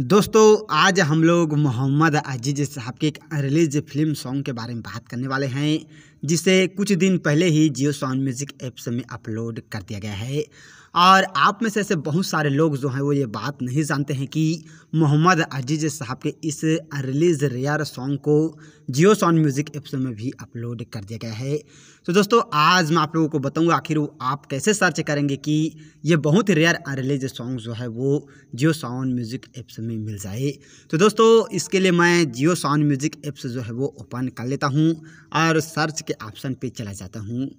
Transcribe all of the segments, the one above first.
दोस्तों आज हम लोग मोहम्मद अजीज साहब के एक रिलीज फिल्म सॉन्ग के बारे में बात करने वाले हैं जिसे कुछ दिन पहले ही जियो साउंड म्यूज़िक ऐप्स में अपलोड कर दिया गया है और आप में से ऐसे बहुत सारे लोग जो हैं वो ये बात नहीं जानते हैं कि मोहम्मद अजीज साहब के इस रिलीज़ रेयर सॉन्ग को जियो साउंड म्यूज़िक एप्स में भी अपलोड कर दिया गया है तो दोस्तों आज मैं आप लोगों को बताऊंगा आखिर वो आप कैसे सर्च करेंगे कि ये बहुत रेयर अनरिलीज सॉन्ग जो है वो जियो साउंड म्यूज़िक एप्स में मिल जाए तो दोस्तों इसके लिए मैं जियो साउंड म्यूज़िक एप्स जो है वो ओपन कर लेता हूँ और सर्च के ऑप्शन पर चला जाता हूँ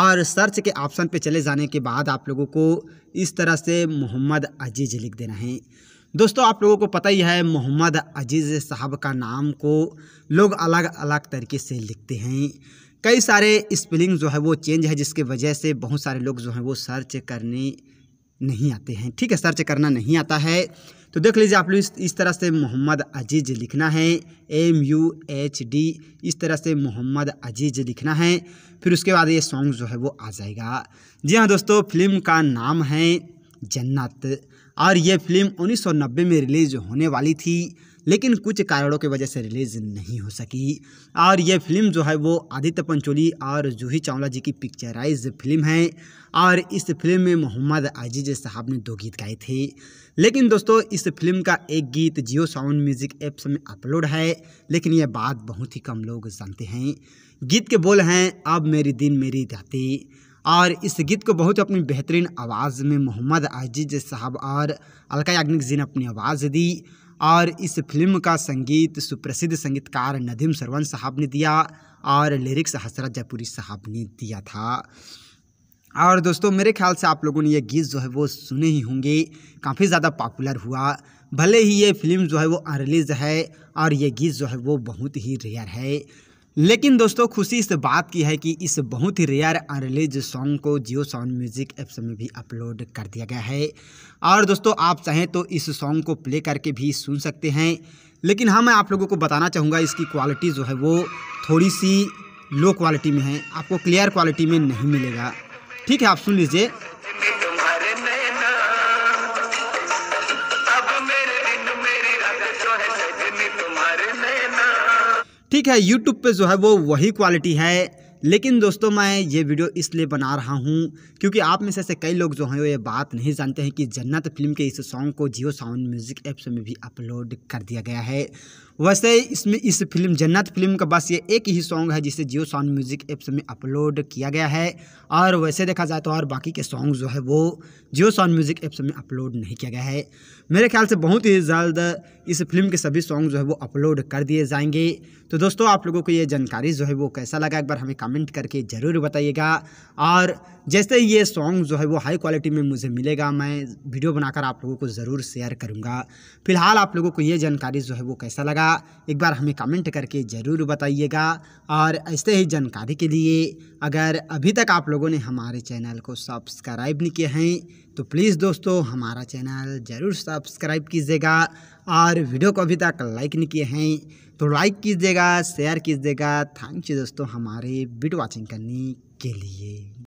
और सर्च के ऑप्शन पे चले जाने के बाद आप लोगों को इस तरह से मोहम्मद अजीज़ लिख देना है दोस्तों आप लोगों को पता ही है मोहम्मद अजीज़ साहब का नाम को लोग अलग अलग तरीके से लिखते हैं कई सारे स्पेलिंग जो है वो चेंज है जिसके वजह से बहुत सारे लोग जो हैं वो सर्च करने नहीं आते हैं ठीक है सर्च करना नहीं आता है तो देख लीजिए आप लोग इस, इस तरह से मोहम्मद अजीज लिखना है एम यू एच डी इस तरह से मोहम्मद अजीज लिखना है फिर उसके बाद ये सॉन्ग जो है वो आ जाएगा जी हाँ दोस्तों फिल्म का नाम है जन्नत और ये फिल्म 1990 में रिलीज़ होने वाली थी लेकिन कुछ कारणों की वजह से रिलीज़ नहीं हो सकी और ये फिल्म जो है वो आदित्य पंचोली और जूही चावला जी की पिक्चराइज फिल्म है और इस फिल्म में मोहम्मद अजीज साहब ने दो गीत गाए थे लेकिन दोस्तों इस फिल्म का एक गीत जियो साउंड म्यूजिक ऐप्स में अपलोड है लेकिन यह बात बहुत ही कम लोग जानते हैं गीत के बोल हैं अब मेरी दिन मेरी जाती और इस गीत को बहुत अपनी बेहतरीन आवाज़ में मोहम्मद अजीज साहब और अलका याग्निक जी ने अपनी आवाज़ दी और इस फिल्म का संगीत सुप्रसिद्ध संगीतकार नदीम सरवन साहब ने दिया और लिरिक्स हसरत जयपुरी साहब ने दिया था और दोस्तों मेरे ख्याल से आप लोगों ने ये गीत जो है वो सुने ही होंगे काफ़ी ज़्यादा पॉपुलर हुआ भले ही ये फिल्म जो है वो अनरिलीज़ है और ये गीत जो है वो बहुत ही रेयर है लेकिन दोस्तों खुशी इस बात की है कि इस बहुत ही रेयर अनरिलीज सॉन्ग को जियो साउंड म्यूजिक ऐप्स में भी अपलोड कर दिया गया है और दोस्तों आप चाहें तो इस सॉन्ग को प्ले करके भी सुन सकते हैं लेकिन हाँ मैं आप लोगों को बताना चाहूँगा इसकी क्वालिटी जो है वो थोड़ी सी लो क्वालिटी में है आपको क्लियर क्वालिटी में नहीं मिलेगा ठीक है आप सुन लीजिए ठीक है यूट्यूब पे जो है वो वही क्वालिटी है लेकिन दोस्तों मैं ये वीडियो इसलिए बना रहा हूँ क्योंकि आप में से ऐसे कई लोग जो हैं वो ये बात नहीं जानते हैं कि जन्नत फिल्म के इस सॉन्ग को जियो साउंड म्यूज़िक ऐप्स में भी अपलोड कर दिया गया है वैसे इसमें इस फिल्म जन्नत फिल्म का बस ये एक ही सॉन्ग है जिसे जियो साउंड म्यूज़िक ऐप्स में अपलोड किया गया है और वैसे देखा जाए तो और बाकी के सॉन्ग जो है वो जियो साउंड म्यूज़िक ऐप्स में अपलोड नहीं किया गया है मेरे ख्याल से बहुत ही जल्द इस फिल्म के सभी सॉन्ग जो है वो अपलोड कर दिए जाएंगे तो दोस्तों आप लोगों को ये जानकारी जो है वो कैसा लगा एक बार हमें कमेंट करके ज़रूर बताइएगा और जैसे ये सॉन्ग जो है वो हाई क्वालिटी में मुझे मिलेगा मैं वीडियो बनाकर आप लोगों को ज़रूर शेयर करूँगा फिलहाल आप लोगों को ये जानकारी जो है वो कैसा लगा एक बार हमें कमेंट करके ज़रूर बताइएगा और ऐसे ही जानकारी के लिए अगर अभी तक आप लोगों ने हमारे चैनल को सब्सक्राइब नहीं किए हैं तो प्लीज़ दोस्तों हमारा चैनल ज़रूर सब्सक्राइब कीजिएगा और वीडियो को अभी तक लाइक नहीं किए हैं तो लाइक कीजिएगा शेयर कीजिएगा थैंक यू दोस्तों हमारे वीडियो वॉचिंग करने के लिए